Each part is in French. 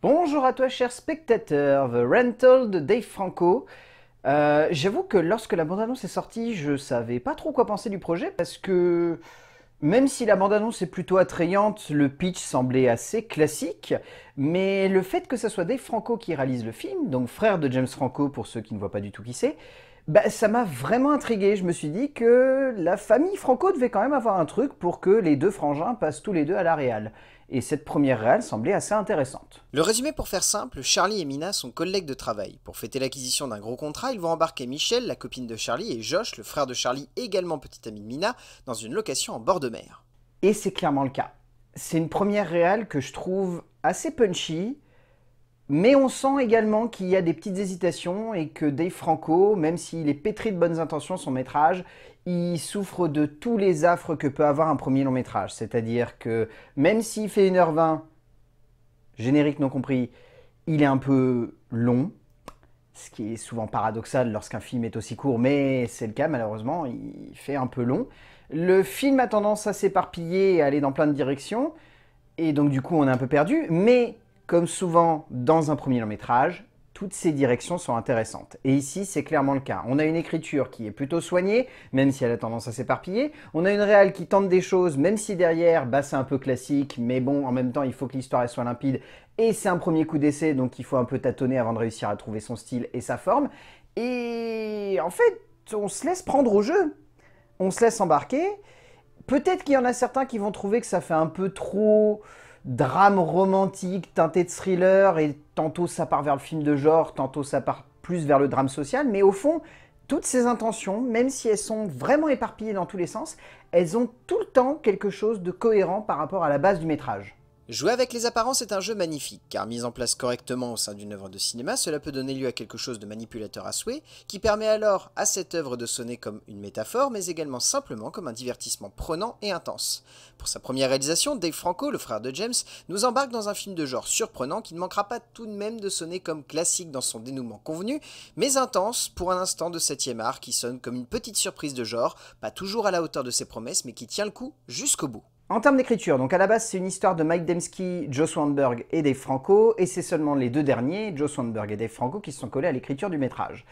Bonjour à toi cher spectateur, The Rental de Dave Franco. Euh, j'avoue que lorsque la bande-annonce est sortie, je savais pas trop quoi penser du projet parce que même si la bande-annonce est plutôt attrayante, le pitch semblait assez classique, mais le fait que ce soit Dave Franco qui réalise le film, donc frère de James Franco pour ceux qui ne voient pas du tout qui c'est, bah, ça m'a vraiment intrigué. Je me suis dit que la famille Franco devait quand même avoir un truc pour que les deux frangins passent tous les deux à la Real. Et cette première Réale semblait assez intéressante. Le résumé pour faire simple, Charlie et Mina sont collègues de travail. Pour fêter l'acquisition d'un gros contrat, ils vont embarquer Michel, la copine de Charlie, et Josh, le frère de Charlie, également petit ami de Mina, dans une location en bord de mer. Et c'est clairement le cas. C'est une première Réale que je trouve assez punchy, mais on sent également qu'il y a des petites hésitations et que Dave Franco, même s'il est pétri de bonnes intentions, son métrage, il souffre de tous les affres que peut avoir un premier long métrage. C'est-à-dire que même s'il fait 1h20, générique non compris, il est un peu long, ce qui est souvent paradoxal lorsqu'un film est aussi court, mais c'est le cas malheureusement, il fait un peu long. Le film a tendance à s'éparpiller et à aller dans plein de directions, et donc du coup on est un peu perdu, mais comme souvent dans un premier long métrage, toutes ces directions sont intéressantes. Et ici, c'est clairement le cas. On a une écriture qui est plutôt soignée, même si elle a tendance à s'éparpiller. On a une réelle qui tente des choses, même si derrière, bah, c'est un peu classique, mais bon, en même temps, il faut que l'histoire soit limpide. Et c'est un premier coup d'essai, donc il faut un peu tâtonner avant de réussir à trouver son style et sa forme. Et en fait, on se laisse prendre au jeu. On se laisse embarquer. Peut-être qu'il y en a certains qui vont trouver que ça fait un peu trop drame romantique teinté de thriller, et tantôt ça part vers le film de genre, tantôt ça part plus vers le drame social, mais au fond, toutes ces intentions, même si elles sont vraiment éparpillées dans tous les sens, elles ont tout le temps quelque chose de cohérent par rapport à la base du métrage. Jouer avec les apparences est un jeu magnifique, car mis en place correctement au sein d'une œuvre de cinéma, cela peut donner lieu à quelque chose de manipulateur à souhait, qui permet alors à cette œuvre de sonner comme une métaphore, mais également simplement comme un divertissement prenant et intense. Pour sa première réalisation, Dave Franco, le frère de James, nous embarque dans un film de genre surprenant qui ne manquera pas tout de même de sonner comme classique dans son dénouement convenu, mais intense pour un instant de septième art qui sonne comme une petite surprise de genre, pas toujours à la hauteur de ses promesses, mais qui tient le coup jusqu'au bout. En termes d'écriture, donc à la base c'est une histoire de Mike Dembski, Joe Swanberg et Dave Franco, et c'est seulement les deux derniers, Joe Swanberg et Dave Franco, qui se sont collés à l'écriture du métrage.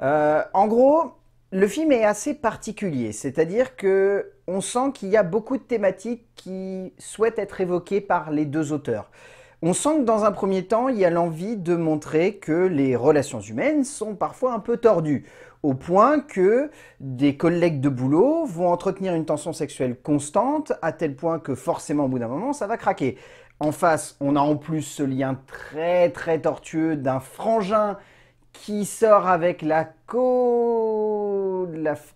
Euh, en gros, le film est assez particulier, c'est-à-dire que on sent qu'il y a beaucoup de thématiques qui souhaitent être évoquées par les deux auteurs. On sent que dans un premier temps, il y a l'envie de montrer que les relations humaines sont parfois un peu tordues, au point que des collègues de boulot vont entretenir une tension sexuelle constante, à tel point que forcément au bout d'un moment, ça va craquer. En face, on a en plus ce lien très très tortueux d'un frangin qui sort avec la, co...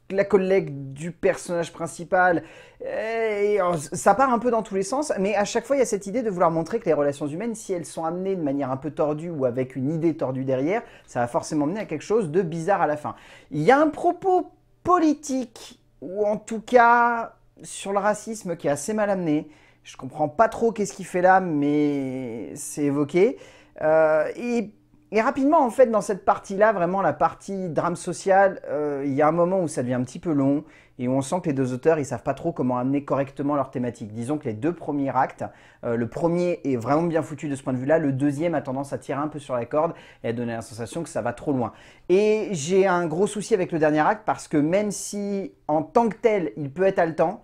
la, collègue du personnage principal. Oh, ça part un peu dans tous les sens, mais à chaque fois, il y a cette idée de vouloir montrer que les relations humaines, si elles sont amenées de manière un peu tordue ou avec une idée tordue derrière, ça va forcément mener à quelque chose de bizarre à la fin. Il y a un propos politique, ou en tout cas sur le racisme, qui est assez mal amené. Je comprends pas trop qu'est-ce qu'il fait là, mais c'est évoqué. Euh, et et rapidement, en fait, dans cette partie-là, vraiment la partie drame social, euh, il y a un moment où ça devient un petit peu long et où on sent que les deux auteurs, ils savent pas trop comment amener correctement leur thématique. Disons que les deux premiers actes, euh, le premier est vraiment bien foutu de ce point de vue-là, le deuxième a tendance à tirer un peu sur la corde et à donner la sensation que ça va trop loin. Et j'ai un gros souci avec le dernier acte parce que même si, en tant que tel, il peut être haletant,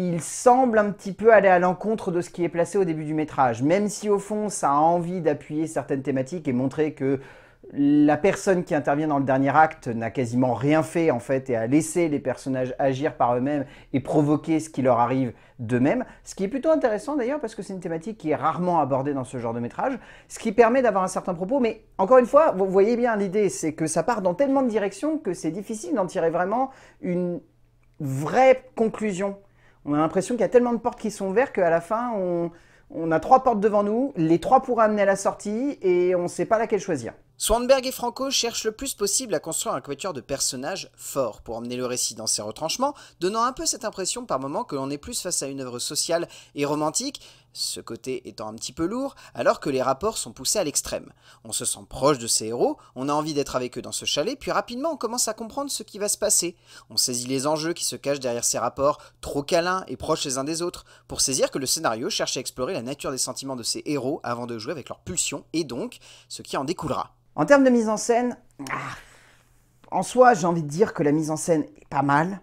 il semble un petit peu aller à l'encontre de ce qui est placé au début du métrage, même si au fond ça a envie d'appuyer certaines thématiques et montrer que la personne qui intervient dans le dernier acte n'a quasiment rien fait en fait et a laissé les personnages agir par eux-mêmes et provoquer ce qui leur arrive d'eux-mêmes, ce qui est plutôt intéressant d'ailleurs parce que c'est une thématique qui est rarement abordée dans ce genre de métrage, ce qui permet d'avoir un certain propos, mais encore une fois, vous voyez bien l'idée, c'est que ça part dans tellement de directions que c'est difficile d'en tirer vraiment une vraie conclusion on a l'impression qu'il y a tellement de portes qui sont ouvertes qu'à la fin, on, a trois portes devant nous, les trois pourraient amener à la sortie et on ne sait pas laquelle choisir. Swanberg et Franco cherchent le plus possible à construire un quatuor de personnages forts pour emmener le récit dans ses retranchements, donnant un peu cette impression par moment que l'on est plus face à une œuvre sociale et romantique, ce côté étant un petit peu lourd, alors que les rapports sont poussés à l'extrême. On se sent proche de ces héros, on a envie d'être avec eux dans ce chalet, puis rapidement on commence à comprendre ce qui va se passer. On saisit les enjeux qui se cachent derrière ces rapports, trop câlins et proches les uns des autres, pour saisir que le scénario cherche à explorer la nature des sentiments de ces héros avant de jouer avec leurs pulsions, et donc ce qui en découlera. En termes de mise en scène, ah, en soi j'ai envie de dire que la mise en scène est pas mal,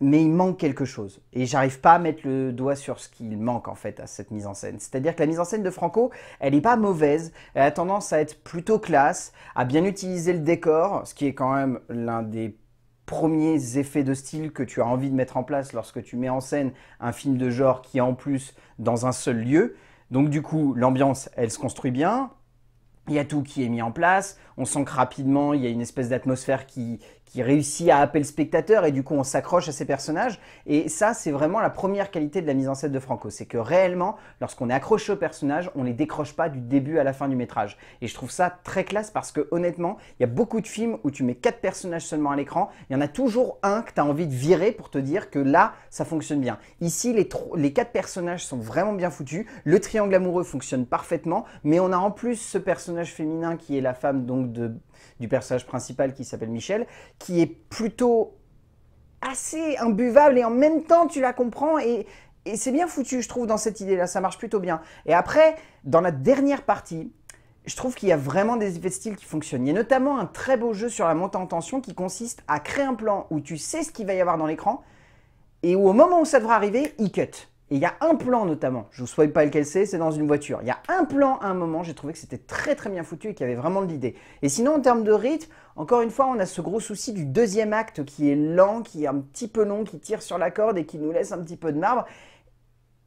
mais il manque quelque chose. Et j'arrive pas à mettre le doigt sur ce qu'il manque en fait à cette mise en scène. C'est-à-dire que la mise en scène de Franco, elle n'est pas mauvaise, elle a tendance à être plutôt classe, à bien utiliser le décor, ce qui est quand même l'un des premiers effets de style que tu as envie de mettre en place lorsque tu mets en scène un film de genre qui est en plus dans un seul lieu. Donc du coup, l'ambiance, elle se construit bien, il y a tout qui est mis en place, on sent que rapidement il y a une espèce d'atmosphère qui, qui réussit à appeler le spectateur et du coup on s'accroche à ces personnages. Et ça, c'est vraiment la première qualité de la mise en scène de Franco. C'est que réellement, lorsqu'on est accroché aux personnages, on ne les décroche pas du début à la fin du métrage. Et je trouve ça très classe parce que honnêtement, il y a beaucoup de films où tu mets quatre personnages seulement à l'écran. Il y en a toujours un que tu as envie de virer pour te dire que là, ça fonctionne bien. Ici, les, les quatre personnages sont vraiment bien foutus. Le triangle amoureux fonctionne parfaitement. Mais on a en plus ce personnage féminin qui est la femme donc de du personnage principal qui s'appelle Michel, qui est plutôt assez imbuvable et en même temps tu la comprends et, c'est bien foutu je trouve dans cette idée là, ça marche plutôt bien. Et après, dans la dernière partie, je trouve qu'il y a vraiment des effets de style qui fonctionnent. Il y a notamment un très beau jeu sur la montée en tension qui consiste à créer un plan où tu sais ce qu'il va y avoir dans l'écran et où au moment où ça devra arriver, il cut. Et il y a un plan notamment, je ne souhaite pas lequel c'est, c'est dans une voiture. Il y a un plan à un moment, j'ai trouvé que c'était très très bien foutu et qu'il y avait vraiment de l'idée. Et sinon en termes de rythme, encore une fois, on a ce gros souci du deuxième acte qui est lent, qui est un petit peu long, qui tire sur la corde et qui nous laisse un petit peu de marbre.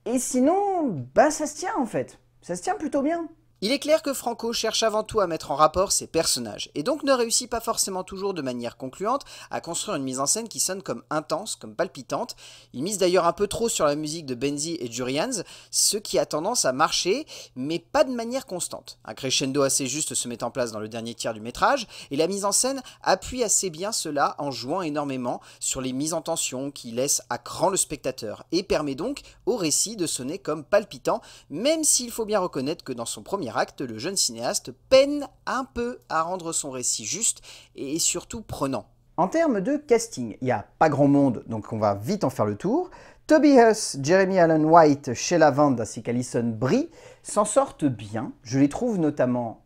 Et sinon, bah ça se tient en fait. Ça se tient plutôt bien. Il est clair que Franco cherche avant tout à mettre en rapport ses personnages, et donc ne réussit pas forcément toujours de manière concluante à construire une mise en scène qui sonne comme intense, comme palpitante. Il mise d'ailleurs un peu trop sur la musique de Benzi et Jurians, ce qui a tendance à marcher, mais pas de manière constante. Un crescendo assez juste se met en place dans le dernier tiers du métrage, et la mise en scène appuie assez bien cela en jouant énormément sur les mises en tension qui laissent à cran le spectateur, et permet donc au récit de sonner comme palpitant, même s'il faut bien reconnaître que dans son premier le jeune cinéaste peine un peu à rendre son récit juste et surtout prenant. En termes de casting, il n'y a pas grand monde, donc on va vite en faire le tour. Toby Huss, Jeremy Allen White, Sheila Vand ainsi qu'Alison Brie s'en sortent bien. Je les trouve notamment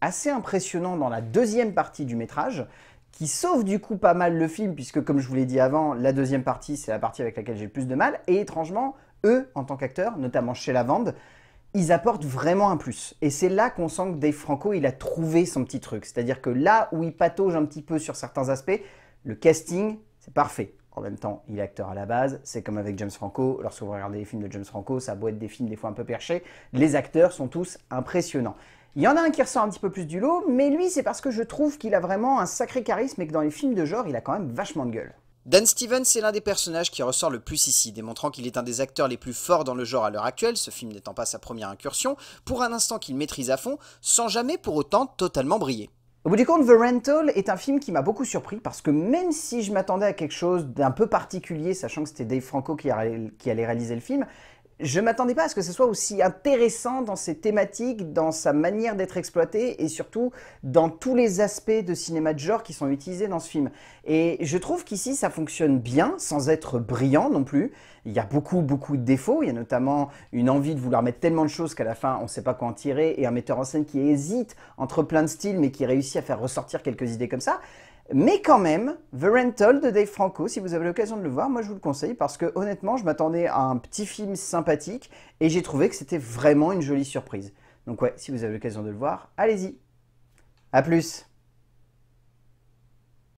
assez impressionnants dans la deuxième partie du métrage, qui sauve du coup pas mal le film, puisque comme je vous l'ai dit avant, la deuxième partie, c'est la partie avec laquelle j'ai le plus de mal. Et étrangement, eux, en tant qu'acteurs, notamment Sheila Vand, ils apportent vraiment un plus. Et c'est là qu'on sent que Dave Franco, il a trouvé son petit truc. C'est-à-dire que là où il patauge un petit peu sur certains aspects, le casting, c'est parfait. En même temps, il est acteur à la base, c'est comme avec James Franco, lorsque vous regardez les films de James Franco, ça boîte des films des fois un peu perchés, les acteurs sont tous impressionnants. Il y en a un qui ressort un petit peu plus du lot, mais lui, c'est parce que je trouve qu'il a vraiment un sacré charisme et que dans les films de genre, il a quand même vachement de gueule. Dan Stevens est l'un des personnages qui ressort le plus ici, démontrant qu'il est un des acteurs les plus forts dans le genre à l'heure actuelle, ce film n'étant pas sa première incursion, pour un instant qu'il maîtrise à fond, sans jamais pour autant totalement briller. Au bout du compte, The Rental est un film qui m'a beaucoup surpris parce que même si je m'attendais à quelque chose d'un peu particulier, sachant que c'était Dave Franco qui allait réaliser le film, je ne m'attendais pas à ce que ce soit aussi intéressant dans ses thématiques, dans sa manière d'être exploité, et surtout dans tous les aspects de cinéma de genre qui sont utilisés dans ce film. Et je trouve qu'ici ça fonctionne bien, sans être brillant non plus, il y a beaucoup, beaucoup de défauts. Il y a notamment une envie de vouloir mettre tellement de choses qu'à la fin, on ne sait pas quoi en tirer, et un metteur en scène qui hésite entre plein de styles, mais qui réussit à faire ressortir quelques idées comme ça. Mais quand même, The Rental de Dave Franco, si vous avez l'occasion de le voir, moi je vous le conseille parce que honnêtement, je m'attendais à un petit film sympathique et j'ai trouvé que c'était vraiment une jolie surprise. Donc ouais, si vous avez l'occasion de le voir, allez-y. À plus